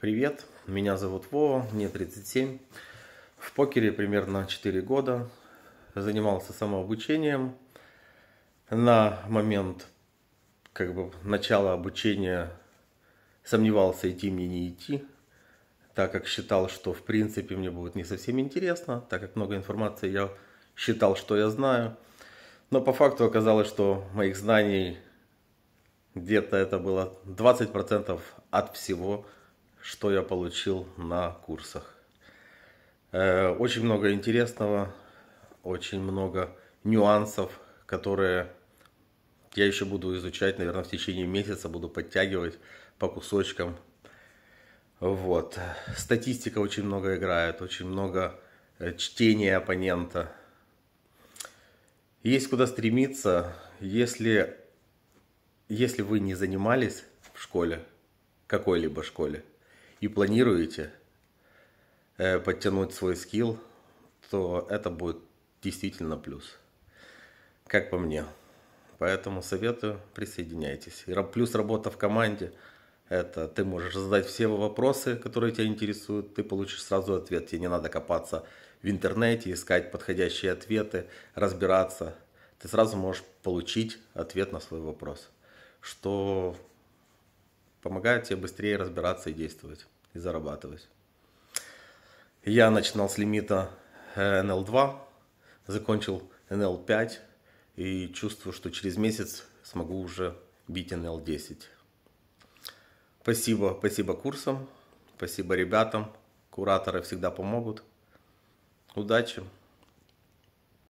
Привет, меня зовут Вова, мне 37. В покере примерно 4 года. Занимался самообучением. На момент как бы начала обучения сомневался, идти мне не идти, так как считал, что в принципе мне будет не совсем интересно, так как много информации я считал, что я знаю. Но по факту оказалось, что моих знаний где-то это было 20% от всего, что я получил на курсах. Э, очень много интересного, очень много нюансов, которые я еще буду изучать, наверное, в течение месяца буду подтягивать по кусочкам. Вот. Статистика очень много играет, очень много э, чтения оппонента. Есть куда стремиться, если, если вы не занимались в школе, какой-либо школе, и планируете э, подтянуть свой скилл, то это будет действительно плюс. Как по мне. Поэтому советую, присоединяйтесь. И плюс работа в команде – это ты можешь задать все вопросы, которые тебя интересуют, ты получишь сразу ответ. Тебе не надо копаться в интернете, искать подходящие ответы, разбираться. Ты сразу можешь получить ответ на свой вопрос, что помогают тебе быстрее разбираться и действовать, и зарабатывать. Я начинал с лимита NL2, э, закончил NL5 и чувствую, что через месяц смогу уже бить NL10. Спасибо, спасибо курсам, спасибо ребятам. Кураторы всегда помогут. Удачи!